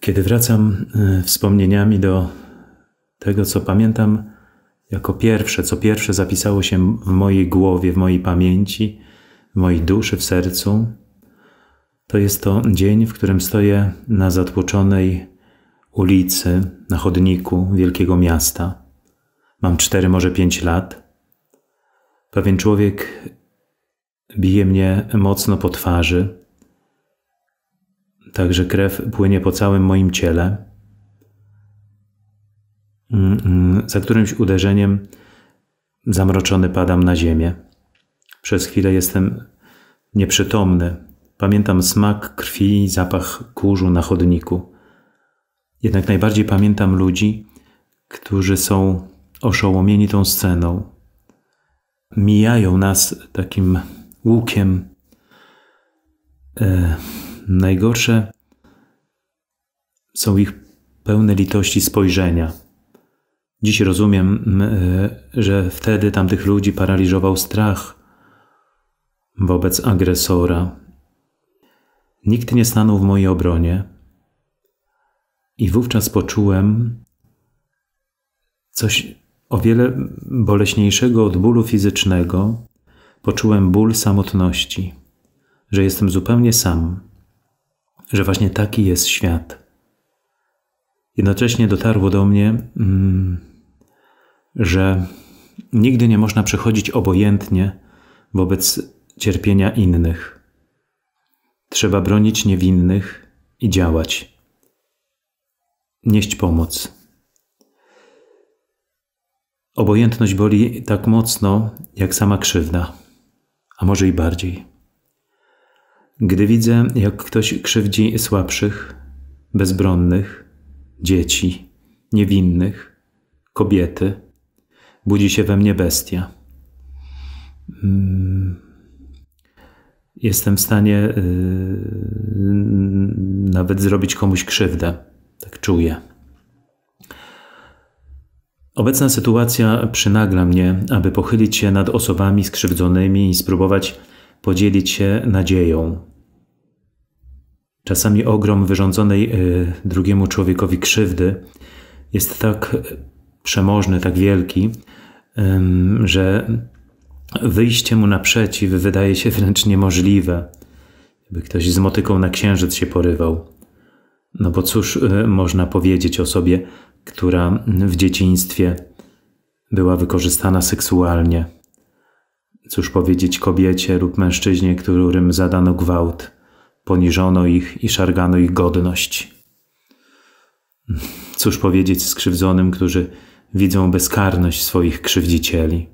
Kiedy wracam e, wspomnieniami do tego, co pamiętam jako pierwsze, co pierwsze zapisało się w mojej głowie, w mojej pamięci, w mojej duszy, w sercu, to jest to dzień, w którym stoję na zatłoczonej ulicy, na chodniku wielkiego miasta. Mam cztery, może pięć lat. Pewien człowiek bije mnie mocno po twarzy także krew płynie po całym moim ciele. Mm, mm, za którymś uderzeniem zamroczony padam na ziemię. Przez chwilę jestem nieprzytomny. Pamiętam smak krwi i zapach kurzu na chodniku. Jednak najbardziej pamiętam ludzi, którzy są oszołomieni tą sceną. Mijają nas takim łukiem. E, Najgorsze są ich pełne litości spojrzenia. Dziś rozumiem, e, że wtedy tamtych ludzi paraliżował strach wobec agresora. Nikt nie stanął w mojej obronie, i wówczas poczułem coś o wiele boleśniejszego od bólu fizycznego. Poczułem ból samotności, że jestem zupełnie sam, że właśnie taki jest świat. Jednocześnie dotarło do mnie, mm, że nigdy nie można przechodzić obojętnie wobec cierpienia innych. Trzeba bronić niewinnych i działać. Nieść pomoc. Obojętność boli tak mocno, jak sama krzywda, a może i bardziej. Gdy widzę, jak ktoś krzywdzi słabszych, bezbronnych, dzieci, niewinnych, kobiety, budzi się we mnie bestia. Mm. Jestem w stanie y, nawet zrobić komuś krzywdę. Tak czuję. Obecna sytuacja przynagla mnie, aby pochylić się nad osobami skrzywdzonymi i spróbować podzielić się nadzieją. Czasami ogrom wyrządzonej y, drugiemu człowiekowi krzywdy jest tak y, przemożny, tak wielki, że wyjście mu naprzeciw wydaje się wręcz niemożliwe, by ktoś z motyką na księżyc się porywał. No bo cóż y, można powiedzieć o sobie, która w dzieciństwie była wykorzystana seksualnie? Cóż powiedzieć kobiecie lub mężczyźnie, którym zadano gwałt, poniżono ich i szargano ich godność? Cóż powiedzieć skrzywdzonym, którzy widzą bezkarność swoich krzywdzicieli?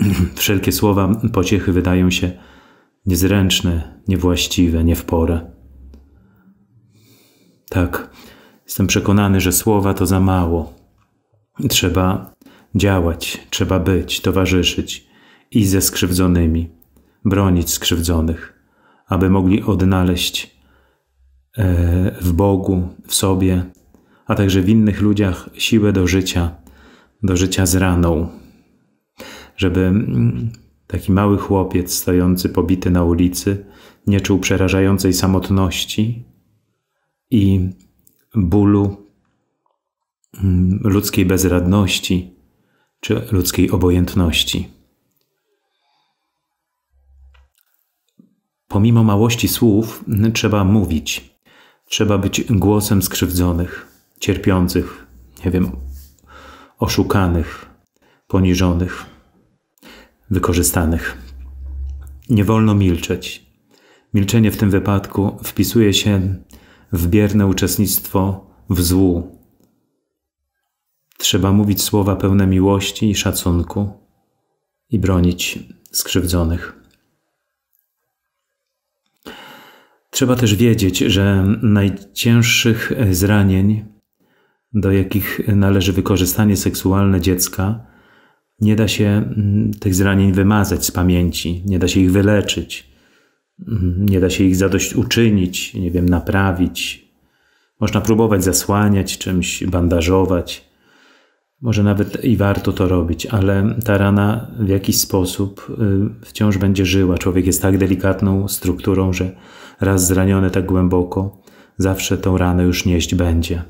Wszelkie słowa pociechy wydają się niezręczne, niewłaściwe, nie w porę. Tak, jestem przekonany, że słowa to za mało. Trzeba Działać trzeba być, towarzyszyć i ze skrzywdzonymi, bronić skrzywdzonych, aby mogli odnaleźć e, w Bogu, w sobie, a także w innych ludziach siłę do życia, do życia z raną, żeby mm, taki mały chłopiec stojący pobity na ulicy nie czuł przerażającej samotności i bólu mm, ludzkiej bezradności, czy ludzkiej obojętności. Pomimo małości słów, trzeba mówić. Trzeba być głosem skrzywdzonych, cierpiących, nie wiem, oszukanych, poniżonych, wykorzystanych. Nie wolno milczeć. Milczenie w tym wypadku wpisuje się w bierne uczestnictwo w złu, Trzeba mówić słowa pełne miłości i szacunku i bronić skrzywdzonych. Trzeba też wiedzieć, że najcięższych zranień, do jakich należy wykorzystanie seksualne dziecka, nie da się mm, tych zranień wymazać z pamięci, nie da się ich wyleczyć, mm, nie da się ich zadośćuczynić, nie wiem, naprawić. Można próbować zasłaniać czymś, bandażować może nawet i warto to robić, ale ta rana w jakiś sposób y, wciąż będzie żyła. Człowiek jest tak delikatną strukturą, że raz zraniony tak głęboko, zawsze tą ranę już nieść będzie.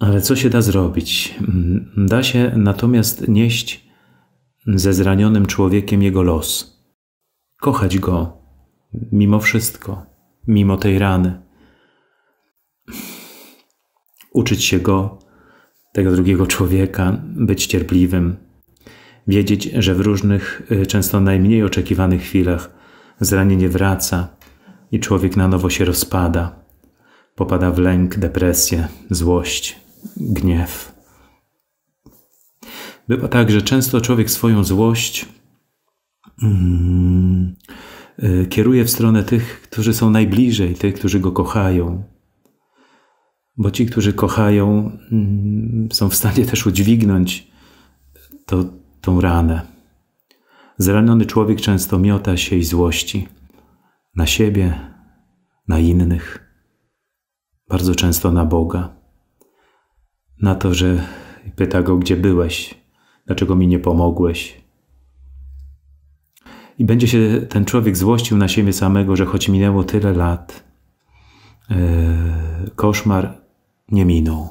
Ale co się da zrobić? Mm, da się natomiast nieść ze zranionym człowiekiem jego los. Kochać go, mimo wszystko, mimo tej rany. Uczyć się go tego drugiego człowieka, być cierpliwym, wiedzieć, że w różnych, y, często najmniej oczekiwanych chwilach zranienie wraca i człowiek na nowo się rozpada, popada w lęk, depresję, złość, gniew. Bywa tak, że często człowiek swoją złość mm, y, kieruje w stronę tych, którzy są najbliżej, tych, którzy go kochają, bo ci, którzy kochają, mm, są w stanie też udźwignąć to, tą ranę. Zraniony człowiek często miota się i złości na siebie, na innych, bardzo często na Boga, na to, że pyta go, gdzie byłeś, dlaczego mi nie pomogłeś. I będzie się ten człowiek złościł na siebie samego, że choć minęło tyle lat, yy, koszmar nie minął.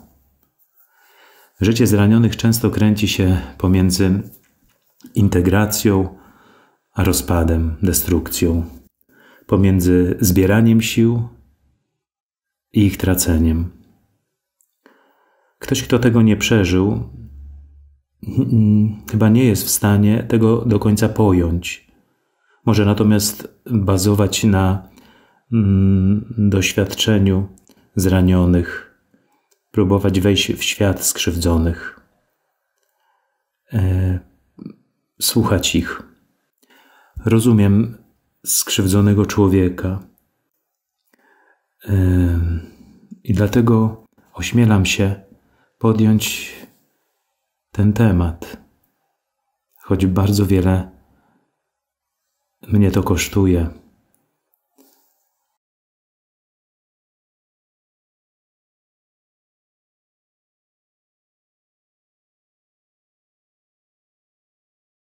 Życie zranionych często kręci się pomiędzy integracją a rozpadem, destrukcją, pomiędzy zbieraniem sił i ich traceniem. Ktoś, kto tego nie przeżył, chyba nie jest w stanie tego do końca pojąć. Może natomiast bazować na mm, doświadczeniu zranionych próbować wejść w świat skrzywdzonych, e, słuchać ich. Rozumiem skrzywdzonego człowieka e, i dlatego ośmielam się podjąć ten temat, choć bardzo wiele mnie to kosztuje.